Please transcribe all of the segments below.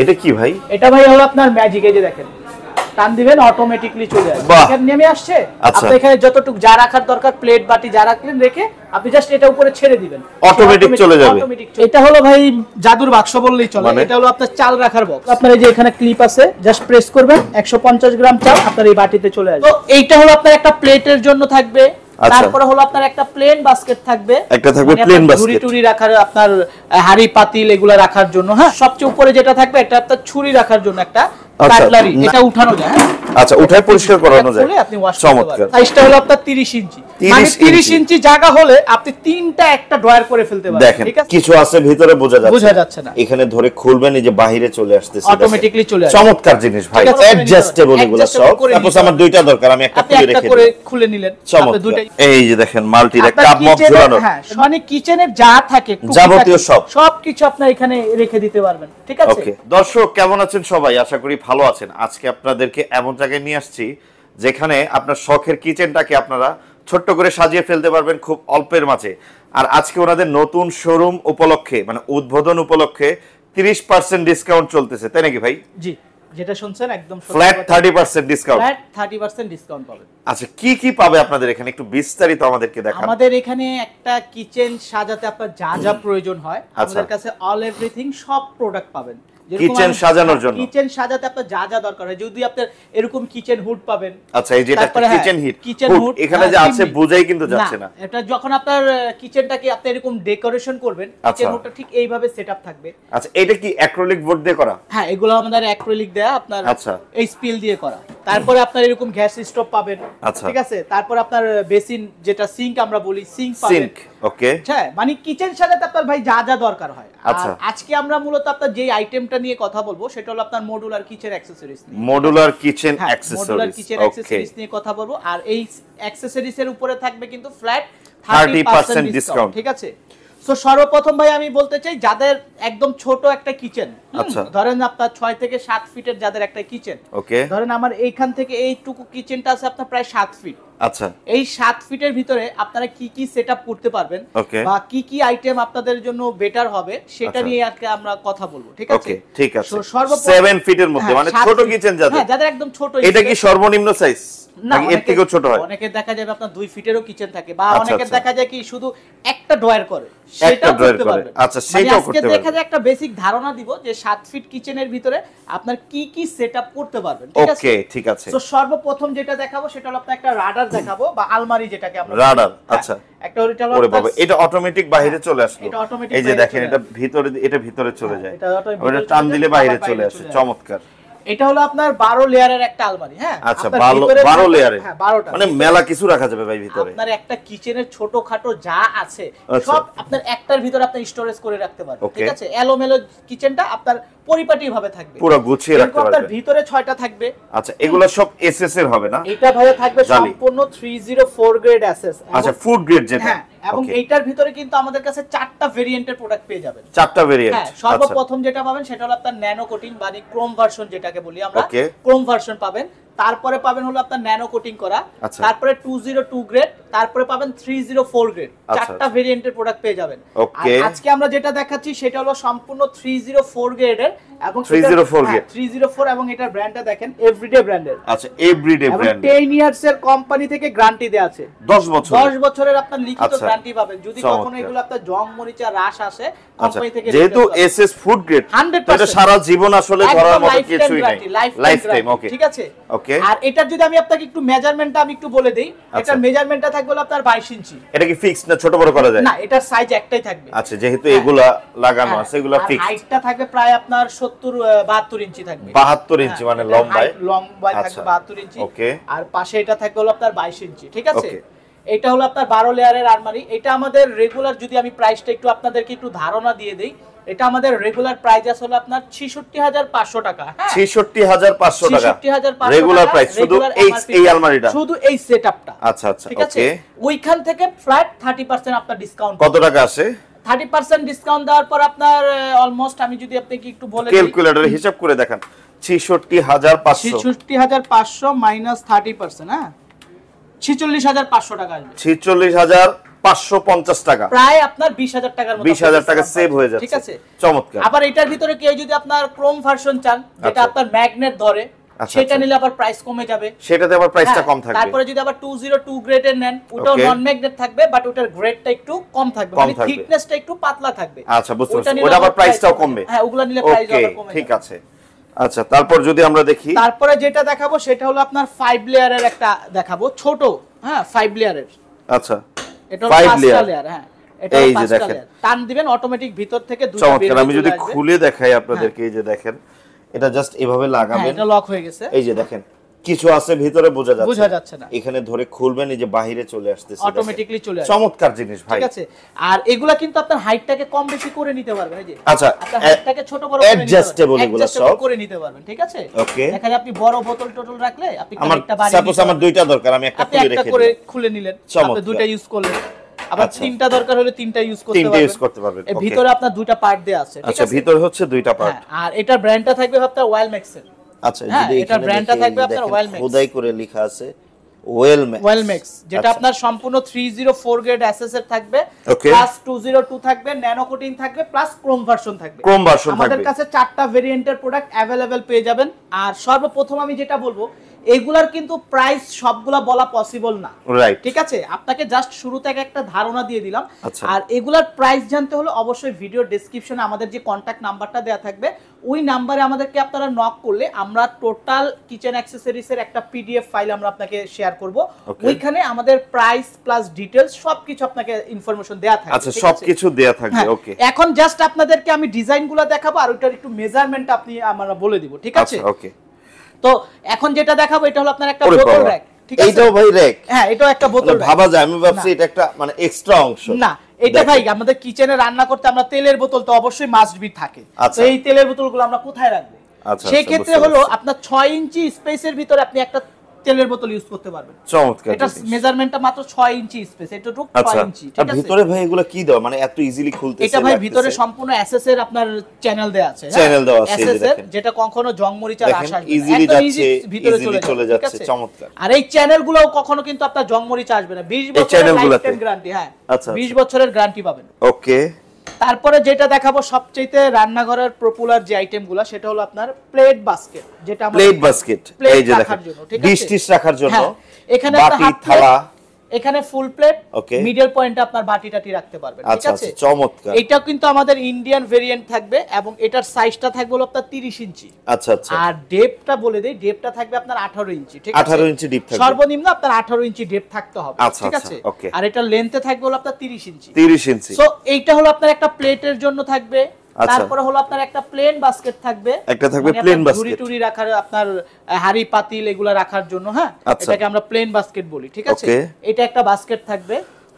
এটা কি ভাই এটা ভাই হলো আপনার ম্যাজিক এই যে দেখেন টান দিবেন অটোমেটিকলি চলে আসবে নেমে আসছে আচ্ছা। আপনি এখানে যতটুকু যা রাখার দরকার প্লেট বাটি যা রাখলেন রেখে আপনি জাস্ট এটা উপরে ছেড়ে দিবেন অটোমেটিক চলে যাবে এটা হলো ভাই জাদুর বাক্স বললেই চলে মানে? এটা হলো আপনার চাল রাখার বক্স আপনার এই যে এখানে ক্লিপ আছে জাস্ট প্রেস করবেন 150 গ্রাম চাল আপনার এই বাটিতে চলে আসবে তো এইটা হলো আপনার একটা প্লেটের জন্য থাকবে আচ্ছা। তারপরে হলো আপনার একটা প্লেন বাস্কেট থাকবে একটা থাকবে মানে টুরি রাখার আপনার হাড়ি পাতিল এগুলা রাখার জন্য হ্যাঁ সবচেয়ে উপরে যেটা থাকবে এটা আপনার ছুরি রাখার জন্য একটা আচ্ছা, কাটলারি এটা উঠানো যায় হ্যাঁ? আচ্ছা উঠায় পরিষ্কার করানো যায় আপনি চমৎকার সাইজটা হলো আপনার 30 ইঞ্চি মানে 30 ইঞ্চি জায়গা হলে আপনি তিনটা একটা ড্রয়ার করে ফেলতে পারেন দেখেন কিছু আছে ভিতরে বোঝা যাচ্ছে বোঝা যাচ্ছে না এখানে ধরে খুলবেন এই যে বাইরে চলে আসছে অটোমেটিক্যালি চলে আসে চমৎকার জিনিস ভাই অ্যাডজাস্টেবল এগুলো সব তারপর আমার দুইটা দরকার আমি একটা খুলে রেখে একটা করে খুলে নিলেন আপনি দুইটা এই যে দেখেন মাল্টি একটা কাপ মগ ঝোলানো হ্যাঁ মানে কিচেনের যা থাকে যাবতীয় সব সবকিছু আপনি এখানে রেখে দিতে পারবেন ঠিক আছে ওকে দর্শক কেমন আছেন সবাই আশা করি ভালো আছেন আজকে আপনাদেরকে এমন জায়গায় নিয়ে আসছি যেখানে আপনার শখের কিচেনটাকে আপনারা ছোট্ট করে সাজিয়ে ফেলতে পারবেন খুব অল্পের মাঝে আর আজকে ওনাদের নতুন শোরুম উপলক্ষে মানে উদ্বোধন উপলক্ষে তিরিশ পার্সেন্ট ডিসকাউন্ট চলতেছে তাই নাকি ভাই জি যেটা শুনছেন একদম flat thirty percent discount flat thirty percent discount পাবে আচ্ছা কি কি পাবে আপনাদের এখানে একটু বিস্তারিত আমাদেরকে দেখা আমাদের এখানে একটা কিচেন সাজাতে আপনার যা যা প্রয়োজন হয় আচ্ছা। আমাদের কাছে অল এভরিথিং সব প্রোডাক্ট পাবেন কিচেন সাজানোর হ্যাঁ, জন্য কিচেন সাজাতে আপনার যা যা দরকার হয় যদি আপনি এরকম কিচেন হুড পাবেন আচ্ছা এই যেটা কিচেন হিট কিচেন হুড এখানে যে হ্যাঁ, আছে বুঝাই কিন্তু যাচ্ছে না এটা যখন আপনার কিচেনটাকে আপনি এরকম ডেকোরেশন করবেন কিচেন আচ্ছা। হুডটা ঠিক এইভাবে সেটআপ থাকবে আচ্ছা এটা কি অ্যাক্রিলিক বোর্ড দিয়ে করা হ্যাঁ এগুলো আমাদের অ্যাক্রিলিক দেয়া আপনার আচ্ছা এই স্পিল দিয়ে করা তারপরে আপনার এরকম গ্যাস স্টোভ পাবেন আচ্ছা। ঠিক আছে তারপর আপনার বেসিন যেটা সিঙ্ক আমরা বলি সিঙ্ক পাবেন ওকে হ্যাঁ মানে কিচেন সাজাতে আপনার ভাই যা যা দরকার হয় আচ্ছা। আজকে আমরা মূলত আপনার যে আইটেমটা নিয়ে কথা বলবো সেটা হলো আপনার মডুলার কিচেন অ্যাকসেসরিজ নিয়ে modular kitchen accessories modular kitchen accessories নিয়ে কথা বলবো আর এই অ্যাকসেসরিজ এর উপরে থাকবে কিন্তু ফ্ল্যাট 30% ডিসকাউন্ট ঠিক আছে সো সর্বপ্রথম ভাই আমি বলতে চাই যাদের একদম ছোট একটা কিচেন আচ্ছা। ধরেন আপনার ছয় থেকে সাত ফিটের যাদের একটা কিচেন ধরেন আমার এইখান থেকে এইটুকু কিচেনটা আছে আপনার প্রায় সাত ফিট আচ্ছা এই সাত ফিটের ভিতরে আপনারা কি কি সেট করতে পারবেন বা কি কি আইটেম আপনাদের জন্য বেটার হবে সেটা আচ্ছা। নিয়ে আজকে আমরা কথা বলবো ঠিক আছে ঠিক আছে সেভেন ফিটের মধ্যে হ্যাঁ, মানে ছোট কিচেন যাদের হ্যাঁ, যাদের একদম ছোট এটা কি সর্বনিম্ন সাইজ আচ্ছা, আচ্ছা। একটা ড্রয়ার করে সেটাও মানে একটা বেসিক ধারণা যে ফিট ভিতরে আপনার কি কি করতে পারবেন ঠিক আছে ঠিক আছে তো সর্বপ্রথম যেটা দেখাবো সেটা আপনার একটা রাডার রাডার দেখাবো বা আলমারি যেটাকে আমরা রাডার হ্যাঁ, আচ্ছা একটা ওরিটাল ওরে বাবা এটা অটোমেটিক বাইরে চলে হ্যাঁ, আসলো এই যে দেখেন এটা ভিতরে এটা ভিতরে চলে হ্যাঁ, যায় টান দিলে বাইরে চলে আসে চমৎকার এটা হলো আপনার বারো লেয়ারের একটা আলমারি হ্যাঁ আচ্ছা বারো লেয়ারের হ্যাঁ মানে মেলা কিছু রাখা যাবে ভাই ভিতরে আপনার একটা কিচেনের ছোটখাটো যা আছে আচ্ছা। সব আপনার একটার ভিতরে আপনি স্টোরেজ করে রাখতে পারবেন ঠিক আছে এলোমেলো কিচেনটা আপনার পরিপাটি ভাবে থাকবে পুরো গুছিয়ে রাখতে পারবেন আপনার ভিতরে 6টা থাকবে আচ্ছা এগুলো সব এসএস এর হবে না এটা ভাইয়া থাকবে সম্পূর্ণ 304 গ্রেড এসএস আচ্ছা ফুড গ্রেড যেটা হ্যাঁ এবং এইটার ভিতরে কিন্তু আমাদের কাছে চারটা ভেরিয়েন্টের প্রোডাক্ট পেয়ে যাবেন চারটা ভেরিয়েন্ট হ্যাঁ সর্বপ্রথম আচ্ছা। যেটা পাবেন সেটা হলো আপনার ন্যানো কোটিং মানে ক্রোম ভার্সন যেটাকে বলি আমরা ক্রোম ভার্সন পাবেন তারপরে পাবেন হলো আপনার ন্যানো কোটিং করা আচ্ছা। তারপরে টু জিরো টু গ্রেড তারপরে পাবেন থ্রি জিরো ফোর গ্রেড চারটা ভেরিয়েন্টের প্রোডাক্ট পেয়ে যাবেন আজকে আমরা যেটা দেখাচ্ছি সেটা হলো সম্পূর্ণ থ্রি জিরো ফোর গ্রেড এর এবং থ্রি জিরো 304 গ্রেড ফোর এবং এটার ব্র্যান্ডটা দেখেন এভরিডে ব্র্যান্ড এর আচ্ছা এভরিডে ব্র্যান্ড টেন ইয়ার্স এর কোম্পানি থেকে গ্যারান্টি দেওয়া আছে দশ বছর দশ বছরের আপনার লিখিত গ্যারান্টি আচ্ছা। পাবেন যদি কখনো এগুলো আপনার জং মরিচা রাশ আসে কোম্পানি আচ্ছা, থেকে যেহেতু এস এস ফুড গ্রেড এটা সারা জীবন আসলে ধরার মতো কিছুই নাই লাইফ টাইম ওকে ঠিক আছে ওকে আর এটা যদি আমি আপনাকে একটু মেজারমেন্টটা আমি একটু বলে দেই আচ্ছা। এটা মেজারমেন্টটা থাকবে আপনার 22 ইঞ্চি এটা কি না ছোট বড় করা যায় না সাইজ একটাই থাকবে আচ্ছা যেহেতু হ্যাঁ। এগুলা লাগানো হ্যাঁ। আছে এগুলা হাইটটা থাকবে প্রায় আপনার 70 72 ইঞ্চি থাকবে 72 হ্যাঁ, ইঞ্চি মানে লম্বায় লম্বায় থাকবে 72 আচ্ছা, ইঞ্চি ওকে আর পাশে এটা থাকবে হলো আপনার 22 ইঞ্চি ঠিক আছে এটা হলো আপনার 12 লেয়ারের আলমারি এটা আমাদের রেগুলার যদি আমি প্রাইসটা একটু আপনাদেরকে একটু ধারণা দিয়ে দেই এটা আমাদের রেগুলার প্রাইস আসলে আপনার 66500 টাকা হ্যাঁ 66500 টাকা 66500 রেগুলার প্রাইস শুধু এই আলমারিটা শুধু এই সেটআপটা আচ্ছা আচ্ছা ঠিক ওইখান থেকে ফ্ল্যাট 30% আপনার ডিসকাউন্ট কত টাকা আসে 30% ডিসকাউন্ট দেওয়ার পর আপনার অলমোস্ট আমি যদি আপনাকে একটু বলে ক্যালকুলেটরে হিসাব করে দেখান 66500 66500 মাইনাস 30% হ্যাঁ 46500 টাকা আসবে 46500 550 টাকা প্রায় আপনার 20000 টাকার 20000 টাকা সেভ হয়ে যাচ্ছে ঠিক আছে চমৎকার আবার এটার ভিতরে যদি আপনার ক্রোম ভার্সন চান যেটা আচ্ছা। আপনার ম্যাগনেট ধরে আচ্ছা, আচ্ছা। সেটা নিলে আবার প্রাইস কমে যাবে সেটাতে আবার প্রাইসটা হ্যাঁ, কম থাকবে তারপরে যদি আবার 202 গ্রেডের নেন নন ম্যাগনেট থাকবে বাট ওটার গ্রেডটা একটু কম থাকবে মানে থিকনেসটা একটু পাতলা থাকবে আচ্ছা বুঝতে পারছি ওটা আবার প্রাইসটাও কমবে হ্যাঁ ওগুলা নিলে প্রাইস আবার কমে ঠিক আছে আচ্ছা তারপর যদি আমরা দেখি তারপরে যেটা দেখাবো সেটা হলো আপনার ফাইভ লেয়ারের একটা দেখাবো ছোট হ্যাঁ ফাইভ লেয়ারের আচ্ছা এটা অটোমেটিক হ্যাঁ। ভিতর থেকে আমি যদি খুলে দেখাই আপনাদেরকে হ্যাঁ। এই যে দেখেন এটা জাস্ট এভাবে হ্যাঁ, লাগাবেন এটা লক হয়ে গেছে এই যে দেখেন কিছু আছে ভিতরে বোঝা যাচ্ছে বোঝা যাচ্ছে না এখানে ধরে খুলবেন এই যে বাইরে চলে আসছে অটোমেটিক্যালি চলে আসে চমৎকার জিনিস ভাই ঠিক আছে আর এগুলা কিন্তু আপনার হাইটটাকে কম বেশি করে নিতে পারবেন এই যে আচ্ছা আপনার হাইটটাকে ছোট বড় করে অ্যাডজাস্টেবল এগুলা সব করে নিতে পারবেন ঠিক আছে ওকে এখানে আপনি বড় বোতল টোটল রাখলে আপনি একটা বাড়ি সাপোজ আমার দুইটা দরকার আমি একটা খুলে রেখে করে খুলে নিলেন আপনি দুইটা ইউজ করলেন আবার তিনটা দরকার হলে তিনটা ইউজ করতে তিনটা ইউজ করতে পারবেন ভিতরে আপনার দুইটা পার্ট দেয়া আছে আচ্ছা ভিতরে হচ্ছে দুইটা পার্ট হ্যাঁ, আর এটা ব্র্যান্ডটা থাকবে আপনার ওয়াইল ম্যাক্সের আচ্ছা হ্যাঁ, যদি এটা ব্র্যান্ডটা থাকবে আপনার ওয়েলমেক্স খোদাই করে লেখা আছে যেটা আচ্ছা। আপনার সম্পূর্ণ 304 গ্রেড এসএসএফ থাকবে প্লাস 202 থাকবে ন্যানো কোটিং থাকবে প্লাস ক্রোম ভার্সন থাকবে ক্রোম ভার্সন থাকবে আমাদের কাছে চারটা ভেরিয়েন্টের প্রোডাক্ট अवेलेबल পেয়ে যাবেন আর সর্বপ্রথম আমি যেটা বলবো এগুলার কিন্তু প্রাইস সবগুলা বলা পসিবল না ঠিক আছে আপনাকে জাস্ট শুরু থেকে একটা ধারণা দিয়ে দিলাম আচ্ছা। আর এগুলার প্রাইস জানতে হলে অবশ্যই ভিডিও ডিসক্রিপশনে আমাদের যে কন্ট্যাক্ট নাম্বারটা দেওয়া থাকবে ওই নাম্বারে আমাদেরকে আপনারা নক করলে আমরা টোটাল কিচেন এর একটা পিডিএফ ফাইল আমরা আপনাকে শেয়ার করব ওইখানে আমাদের প্রাইস প্লাস ডিটেইলস সবকিছু আপনাকে ইনফরমেশন দেয়া থাকবে আচ্ছা সবকিছু দেয়া থাকবে ওকে হ্যাঁ। এখন জাস্ট আপনাদেরকে আমি ডিজাইনগুলো দেখাবো আর ওটার একটু মেজারমেন্ট আপনি আমরা বলে দিব ঠিক আছে ওকে আচ্ছা, তো এখন যেটা দেখাবো এটা হলো আপনার একটা বোতল র্যাক ঠিক আছে এটাও ভাই র্যাক হ্যাঁ এটাও একটা বোতল মানে ভাবা যায় আমি ভাবছি এটা একটা মানে এক্সট্রা অংশ না এটা ভাই আমাদের কিচেনে রান্না করতে আমরা তেলের বোতল তো অবশ্যই মাস্ট বি থাকে আচ্ছা। তো এই তেলের বোতলগুলো আমরা কোথায় রাখবো আচ্ছা, আচ্ছা, সেক্ষেত্রে হলো আপনার ছয় ইঞ্চি স্পেসের ভিতরে আপনি একটা তেলের বোতল ইউজ করতে পারবেন চমৎকার এটা মেজারমেন্টটা মাত্র 6 ইঞ্চি স্পেস এটা টুক 5 আচ্ছা, ইঞ্চি ঠিক আছে ভিতরে ভাই এগুলো কি দাও মানে এত ইজিলি খুলতেছে এটা ভাই ভিতরে সম্পূর্ণ এসএস এর আপনার চ্যানেল দেয়া আছে চ্যানেল দেওয়া আছে এসএস এর যেটা কখনো জং মরিচার আশা ইজিলি যাচ্ছে ভিতরে চলে যাচ্ছে চমৎকার আর এই চ্যানেলগুলো কখনো কিন্তু আপনার জং মরিচা আসবে না 20 বছরের গ্যারান্টি হ্যাঁ আচ্ছা 20 আচ্ছা। বছরের গ্যারান্টি পাবেন ওকে তারপরে যেটা দেখাবো সবচেয়ে রান্নাঘরের পপুলার যে আইটেম গুলো সেটা হলো আপনার প্লেট বাস্কেট যেটা প্লেট বাস্কেট এই যে রাখার জন্য রাখার জন্য হ্যাঁ, এখানে একটা থালা এখানে ফুল প্লেট মিডল পয়েন্টে আপনার বাটি টাটি রাখতে পারবেন ঠিক আচ্ছা, আছে আচ্ছা, চমৎকার এটা কিন্তু আমাদের ইন্ডিয়ান ভেরিয়েন্ট থাকবে এবং এটার সাইজটা থাকবে হলো আপনার 30 ইঞ্চি আচ্ছা আচ্ছা আর ডেপটা বলে দেই ডেপটা থাকবে আপনার 18 ইঞ্চি ঠিক আছে 18 ইঞ্চি ডিপ থাকবে সর্বনিম্ন আপনার 18 ইঞ্চি ডেপ থাকতে হবে আচ্ছা, ঠিক আছে আর এটা লেন্থে থাকবে হলো আপনার 30 ইঞ্চি 30 ইঞ্চি সো এইটা হলো আপনার একটা প্লেটের জন্য থাকবে আচ্ছা। তারপরে হলো আপনার একটা প্লেন বাস্কেট থাকবে একটা থাকবে প্লেন বাস্কেট ঝুড়ি টুরি রাখার আপনার হাড়ি পাতিল এগুলো রাখার জন্য হ্যাঁ আচ্ছা। এটাকে আমরা প্লেন বাস্কেট বলি ঠিক আছে এটা একটা বাস্কেট থাকবে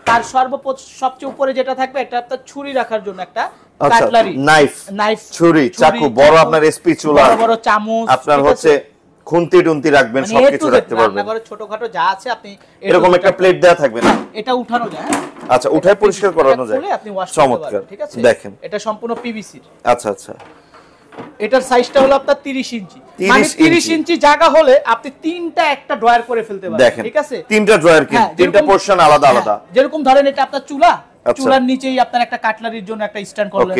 তার সর্বপ্রথম সবচেয়ে উপরে যেটা থাকবে এটা আপনার ছুরি রাখার জন্য একটা কাটলারি নাইফ নাইফ ছুরি চাকু বড় আপনার স্পিচুলা বড় বড় চামচ আপনার হচ্ছে খুন্তি টুনতি রাখবেন মানে সবকিছু রাখতে পারবেন রান্নাঘরে ছোটখাটো যা আছে আপনি এরকম একটা প্লেট দেয়া থাকবে না এটা উঠানো যায় হ্যাঁ? আচ্ছা উঠায় পরিষ্কার করানো যায় আপনি চমৎকার ঠিক আছে দেখেন এটা সম্পূর্ণ পিভিসি আচ্ছা আচ্ছা এটার সাইজটা হলো আপনার 30 ইঞ্চি মানে ইঞ্চি জায়গা হলে আপনি তিনটা একটা ড্রয়ার করে ফেলতে পারেন ঠিক আছে তিনটা ড্রয়ার কি হ্যাঁ, তিনটা পোরশন আলাদা হ্যাঁ, আলাদা যেরকম ধরেন এটা আপনার চুলা আচ্ছা। চুলার নিচেই আপনার একটা কাটলারির জন্য একটা স্ট্যান্ড করলেন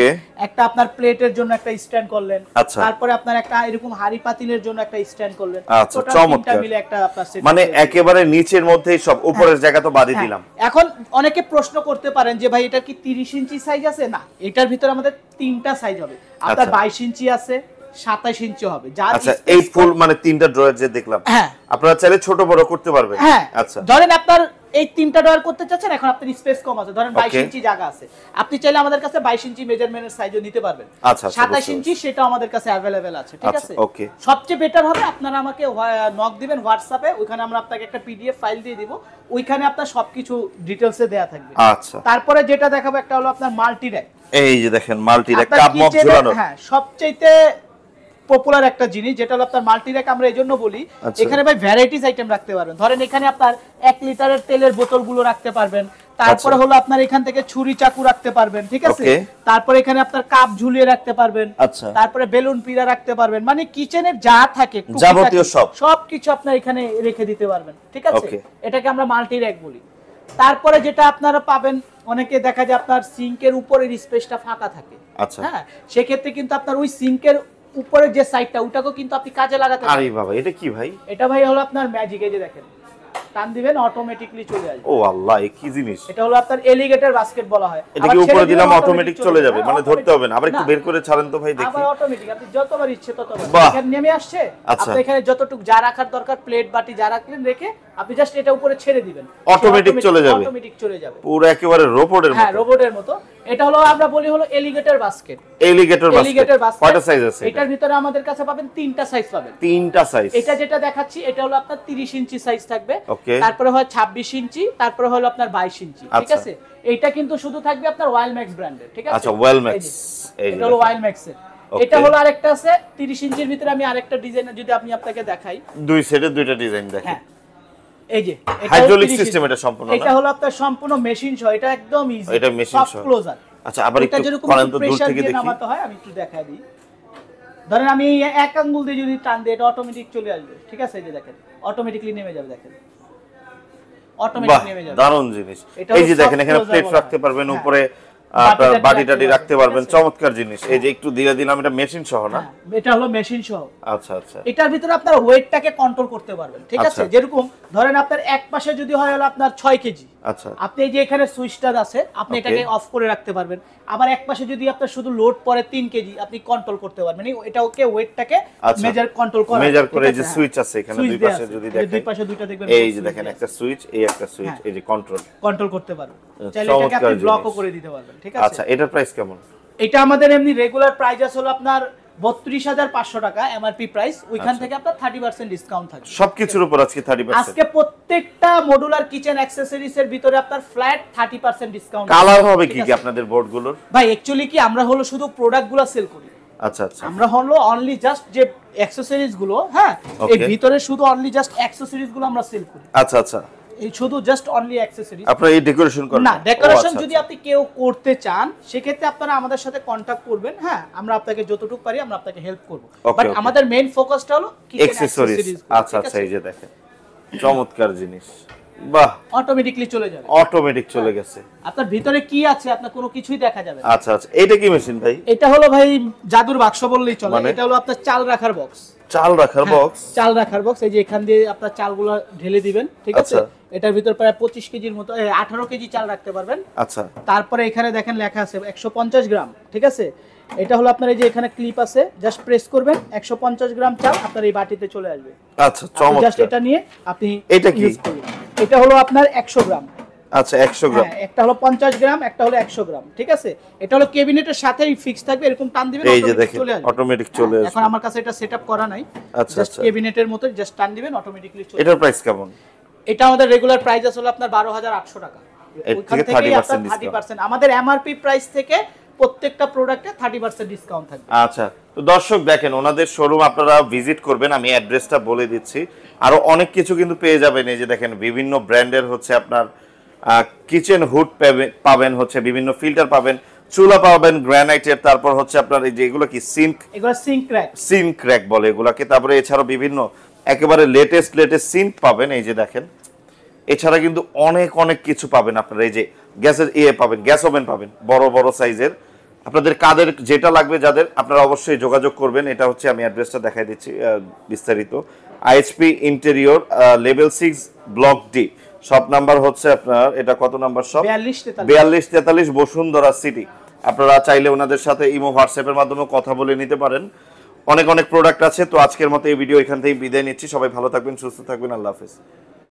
একটা আপনার প্লেটের জন্য একটা স্ট্যান্ড করলেন আচ্ছা। তারপরে আপনার একটা এরকম হাড়ি পাতিলের জন্য একটা স্ট্যান্ড করলেন আচ্ছা চমৎকার মিলে একটা আপনার মানে একেবারে নিচের মধ্যেই সব হ্যাঁ। উপরের জায়গা তো বাদই হ্যাঁ। দিলাম এখন অনেকে প্রশ্ন করতে পারেন যে ভাই এটা কি 30 ইঞ্চি সাইজ আছে না এটার ভিতর আমাদের তিনটা সাইজ হবে আপনার 22 আচ্ছা। ইঞ্চি আছে 27 ইঞ্চি হবে আচ্ছা এই ফুল মানে তিনটা ড্রয়ার যে দেখলাম হ্যাঁ। আপনারা চাইলে ছোট বড় করতে পারবেন হ্যাঁ। আচ্ছা ধরেন আপনার এই তিনটা ড্রয়ার করতে চাচ্ছেন এখন আপনার স্পেস কম আছে ধরেন 22 ইঞ্চি জায়গা আছে আপনি চাইলে আমাদের কাছে 22 ইঞ্চি মেজারমেন্টের সাইজও নিতে পারবেন আচ্ছা 27 আচ্ছা, ইঞ্চি আমাদের কাছে अवेलेबल আছে ঠিক আচ্ছা, আছে ওকে সবচেয়ে বেটার হবে আপনারা আমাকে নক দিবেন হোয়াটসঅ্যাপে ওখানে আমরা আপনাকে একটা পিডিএফ ফাইল দিয়ে দিব ওইখানে আপনার সবকিছু ডিটেইলসে দেয়া থাকবে আচ্ছা তারপরে যেটা দেখাবো একটা হলো আপনার মাল্টি র‍্যাক এই যে দেখেন মাল্টি র‍্যাক কাপ মক ঝুলানো হ্যাঁ সবচেয়ে পপুলার একটা জিনিস যেটা হলো আপনার মাল্টি র্যাক আমরা এই জন্য বলি আচ্ছা। এখানে ভাই ভ্যারাইটিস আইটেম রাখতে পারবেন ধরেন এখানে আপনার এক লিটারের তেলের বোতলগুলো রাখতে পারবেন তারপরে আচ্ছা। হলো আপনার এখান থেকে ছুরি চাকু রাখতে পারবেন ঠিক আছে তারপরে এখানে আপনার কাপ ঝুলিয়ে রাখতে পারবেন আচ্ছা। তারপরে বেলুন পিড়া রাখতে পারবেন মানে কিচেনের যা থাকে যাবতীয় সব সবকিছু আপনার এখানে রেখে দিতে পারবেন ঠিক আছে এটাকে আমরা মাল্টি র্যাক বলি তারপরে যেটা আপনারা পাবেন অনেকে দেখা যায় আপনার সিঙ্কের উপরের স্পেসটা ফাঁকা থাকে আচ্ছা হ্যাঁ সেক্ষেত্রে কিন্তু আপনার ওই সিঙ্কের উপরের যে সাইডটা ওটাকেও কিন্তু আপনি কাজে লাগাতে আরে বাবা এটা কি ভাই এটা ভাই হলো আপনার ম্যাজিক এই যে দেখেন টান দিবেন অটোমেটিকলি চলে আসবে ও আল্লাহ এই কি জিনিস এটা হলো আপনার এলিগেটর বাস্কেট বলা হয় এটা কি উপরে দিলাম অটোমেটিক চলে যাবে মানে ধরতে হবে না আবার একটু বের করে ছাড়েন তো ভাই দেখি আবার অটোমেটিক আপনি যতবার ইচ্ছে ততবার এখানে নেমে আসছে আপনি আচ্ছা। এখানে যতটুকু যা রাখার দরকার প্লেট বাটি যা রাখলেন রেখে আপনি জাস্ট এটা উপরে ছেড়ে দিবেন অটোমেটিক চলে যাবে অটোমেটিক চলে যাবে পুরো একেবারে রোবটের হ্যাঁ, মতো হ্যাঁ রোবটের মতো এটা হলো আমরা বলি হলো alligator basket alligator alligator basket size আছে এটার ভিতরে আমাদের কাছে পাবেন তিনটা সাইজ পাবেন তিনটা সাইজ এটা যেটা দেখাচ্ছি এটা হলো আপনার 30 ইঞ্চি সাইজ থাকবে তারপরে হয় 26 ইঞ্চি তারপরে হলো আপনার 22 ইঞ্চি ঠিক আচ্ছা। আছে এটা কিন্তু শুধু থাকবে আপনার ওয়াইল ম্যাক্স ব্র্যান্ডের ঠিক আছে আচ্ছা ওয়াইল ম্যাক্স এটা হলো ওয়াইল ম্যাক্স এটা হলো আরেকটা আছে 30 ইঞ্চির ভিতরে আমি আরেকটা ডিজাইন যদি আপনি আপনাকে দেখাই দুই সেটের দুইটা ডিজাইন দেখেন হ্যাঁ। এই যে হাইড্রোলিক সিস্টেম এটা সম্পূর্ণ এটা হলো আপনার সম্পূর্ণ মেশিন সহ এটা একদম ইজি এটা মেশিন সহ ক্লোজার আচ্ছা আবার একটু করেন তো দূর থেকে দেখি নামাতে হয় আমি একটু দেখাই দিই ধরেন আমি এক আঙ্গুল দিয়ে যদি টান দিই এটা অটোমেটিক চলে আসবে ঠিক আছে এই যে দেখেন অটোমেটিক্যালি নেমে যাবে দেখেন অটোমেটিক নেমে যাবে দারুণ জিনিস এই যে দেখেন এখানে প্লেট রাখতে পারবেন হ্যাঁ। উপরে আপনার বাটি টাটি রাখতে পারবেন চমৎকার জিনিস এই যে একটু দিয়ে দিলাম এটা মেশিন সহ না হ্যাঁ, এটা হলো মেশিন সহ আচ্ছা আচ্ছা এটার ভিতরে আপনার ওয়েটটাকে কন্ট্রোল করতে পারবেন ঠিক আচ্ছা। আছে যেরকম ধরেন আপনার এক পাশে যদি হয় হলো আপনার 6 কেজি আচ্ছা। আপনি যে এখানে সুইচটা আছে আপনি এটাকে অফ করে রাখতে পারবেন আবার এক পাশে যদি আপনার শুধু লোড পড়ে 3 কেজি আপনি কন্ট্রোল করতে পারবেন এটা ওকে ওয়েটটাকে মেজার কন্ট্রোল করা মেজার করে যে সুইচ আছে এখানে দুই পাশে যদি দেখেন দুই পাশে দুইটা দেখবেন এই যে দেখেন একটা সুইচ এই একটা সুইচ হ্যাঁ। এই যে কন্ট্রোল কন্ট্রোল করতে পারবেন চাইলে এটাকে আপনি ব্লকও করে দিতে পারবেন ঠিক আছে আচ্ছা এটার প্রাইস কেমন এটা আমাদের এমনি রেগুলার প্রাইস আছে হলো আপনার বত্রিশ হাজার পাঁচশো টাকা এমআরপি প্রাইস ওইখান আচ্ছা। থেকে আপনার থার্টি পার্সেন্ট ডিসকাউন্ট থাকবে উপর আজকে থার্টি আজকে প্রত্যেকটা মডুলার কিচেন অ্যাক্সেসরিজ এর ভিতরে আপনার flat thirty percent discount colour হবে কি কি আপনাদের বোর্ডগুলোর ভাই অ্যাকচুয়ালি কি আমরা হলো শুধু প্রোডাক্ট গুলো সেল করি আচ্ছা আচ্ছা আমরা হলো অনলি জাস্ট যে অ্যাক্সেসরিজ গুলো হ্যাঁ এই ভিতরে শুধু অনলি জাস্ট অ্যাক্সেসরিজ গুলো আমরা সেল করি আচ্ছা আচ্ছা এই শুধু জাস্ট অনলি অ্যাকসেসরিজ আপনারা এই ডেকোরেশন করেন না ডেকোরেশন আচ্ছা, যদি আচ্ছা। আপনি কেউ করতে চান সেক্ষেত্রে আপনারা আমাদের সাথে কন্টাক্ট করবেন হ্যাঁ আমরা আপনাকে যতটুকু পারি আমরা আপনাকে হেল্প করব বাট আমাদের মেইন ফোকাসটা হলো অ্যাকসেসরিজ আচ্ছা আচ্ছা এই যে দেখেন চমৎকার জিনিস বাহ চলে যাবে অটোমেটিক চলে গেছে হ্যাঁ। আপনার ভিতরে কি আছে আপনার কোনো কিছুই দেখা যাবে আচ্ছা আচ্ছা এটা কি মেশিন ভাই এটা হলো ভাই জাদুর বাক্স বললেই চলে মানে? এটা হলো আপনার চাল রাখার বক্স চাল রাখার বক্স হ্যাঁ, চাল রাখার বক্স এই যে এখান দিয়ে আপনার চালগুলো ঢেলে দিবেন ঠিক আছে আচ্ছা। এটার ভিতর প্রায় পঁচিশ কেজির মতো আঠারো কেজি চাল রাখতে পারবেন আচ্ছা তারপরে এখানে দেখেন লেখা আছে একশো পঞ্চাশ গ্রাম ঠিক আছে এটা হলো আপনার এই যে এখানে ক্লিপ আছে জাস্ট প্রেস করবেন একশো পঞ্চাশ গ্রাম চাল আপনার এই বাটিতে চলে আসবে আচ্ছা জাস্ট এটা নিয়ে আপনি এটা কি এটা হলো আপনার একশো গ্রাম আচ্ছা একশো গ্রাম হ্যাঁ, একটা হলো পঞ্চাশ গ্রাম একটা হলো একশো গ্রাম ঠিক আছে এটা হলো ক্যাবিনেটের সাথে ফিক্স থাকবে এরকম টান দিবেন এই যে দেখেন অটোমেটিক চলে আসবে হ্যাঁ, এখন আমার কাছে এটা সেট করা নাই আচ্ছা আচ্ছা ক্যাবিনেটের মতো জাস্ট টান দিবেন অটোমেটিকলি চলে এটার প্রাইস কেমন এটা আমাদের রেগুলার প্রাইস আসলে আপনার বারো হাজার আটশো টাকা আমাদের এমআরপি প্রাইস থেকে প্রত্যেকটা প্রোডাক্টে থার্টি পার্সেন্ট ডিসকাউন্ট থাকবে আচ্ছা তো দর্শক দেখেন ওনাদের শোরুম আপনারা ভিজিট করবেন আমি অ্যাড্রেসটা বলে দিচ্ছি আরও অনেক কিছু কিন্তু পেয়ে যাবেন এই যে দেখেন বিভিন্ন ব্র্যান্ডের হচ্ছে আপনার কিচেন হুড পাবেন হচ্ছে বিভিন্ন ফিল্টার পাবেন চুলা পাবেন গ্রানাইটের তারপর হচ্ছে আপনার এই যে এগুলো কি সিঙ্ক এগুলো সিঙ্ক ক্র্যাক সিঙ্ক ক্র্যাক বলে এগুলাকে তারপরে এছাড়াও বিভিন্ন একেবারে লেটেস্ট লেটেস্ট সিঙ্ক পাবেন এই যে দেখেন এছাড়া কিন্তু অনেক অনেক কিছু পাবেন আপনারা এই যে গ্যাসের ইয়ে পাবেন গ্যাস ওভেন পাবেন বড় বড় সাইজের আপনাদের কাদের যেটা লাগবে যাদের আপনারা অবশ্যই যোগাযোগ করবেন এটা হচ্ছে আমি অ্যাড্রেসটা দেখাই দিচ্ছি বিস্তারিত ISP interior level six block D সব নাম্বার হচ্ছে আপনার এটা কত নাম্বার সব বিয়াল্লিশ তেতাল্লিশ বসুন্ধরা সিটি আপনারা চাইলে ওনাদের সাথে ইমো হোয়াটসঅ্যাপের মাধ্যমে কথা বলে নিতে পারেন অনেক অনেক প্রোডাক্ট আছে তো আজকের মতো এই ভিডিও এখান থেকে বিদায় নিচ্ছি সবাই ভালো থাকবেন সুস্থ থাকবেন আল্লাহ হাফিজ